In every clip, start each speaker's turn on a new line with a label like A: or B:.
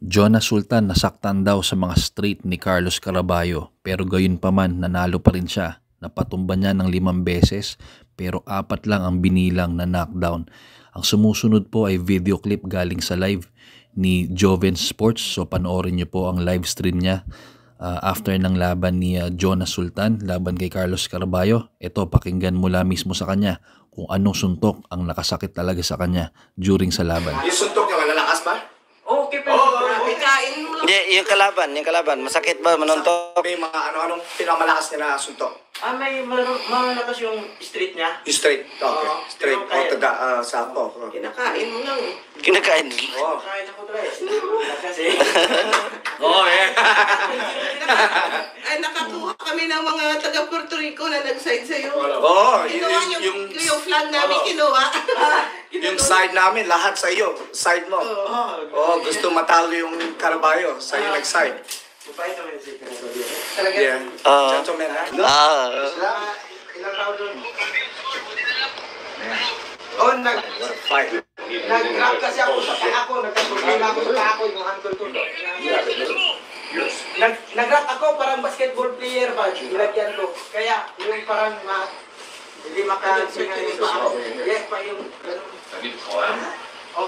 A: Jonah Sultan nasaktan daw sa mga street ni Carlos Caraballo pero gayon pa man nanalo pa rin siya. Napatumba niya ng limang beses pero apat lang ang binilang na knockdown. Ang sumusunod po ay video clip galing sa live ni Joven Sports so panoorin niyo po ang live stream niya uh, after ng laban ni uh, ah, Jonah Sultan laban kay Carlos Caraballo. Ito pakinggan mula mismo sa kanya kung anong suntok ang nakasakit talaga sa kanya during sa laban. Yung suntok hindi, yung kalaban, yung kalaban. Masakit ba manuntok? May mga ano-anong pinamalakas nila suntok. Ah, may mar- malalakas yung street niya. street, Okay. Oo, Straight. O kinakain. Oh, taga uh, ah, Sapo. Oo. Oh. Kinakain mo lang eh. Kinakain. Oo. Kinakain ako dre. Kasi... Eh. Oo eh. Ay, nakakuha kami ng mga taga Puerto Rico na nag-side sa'yo. Oo. Kinuha yung, yung, yung flag namin, kinuha. Ah yung side namin, lahat sa iyo. Side mo. Oo, oh, gusto matalo yung Carabayo. Sa iyo nag-side. Talaga? Yeah. Uh, Gentlemen, ha? Ah. Ilang tao doon? Oh, nag... Five. Nag-grab kasi ako sa paa ako sa paa ko. Yung Nag-grab ako parang basketball player ba? Nilagyan ko. Kaya yung parang ma... Hindi makahingi pa ako. Yes pa yung ganun. Oh,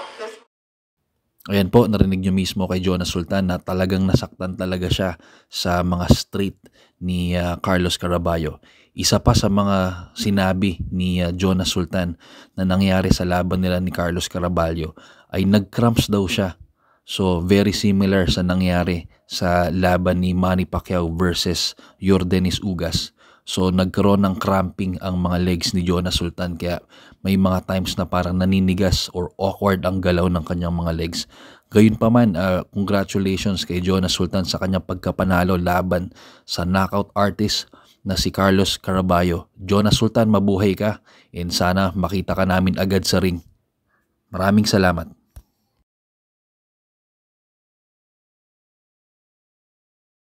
A: Ayan po, narinig nyo mismo kay Jonas Sultan na talagang nasaktan talaga siya sa mga street ni uh, Carlos Caraballo. Isa pa sa mga sinabi ni uh, Jonas Sultan na nangyari sa laban nila ni Carlos Caraballo ay nag-cramps daw siya. So very similar sa nangyari sa laban ni Manny Pacquiao versus Jordanis Ugas. So nagkaroon ng cramping ang mga legs ni Jonah Sultan kaya may mga times na parang naninigas or awkward ang galaw ng kanyang mga legs. Gayun pa man, uh, ah, congratulations kay Jonah Sultan sa kanyang pagkapanalo laban sa knockout artist na si Carlos Caraballo. Jonah Sultan, mabuhay ka and sana makita ka namin agad sa ring. Maraming salamat.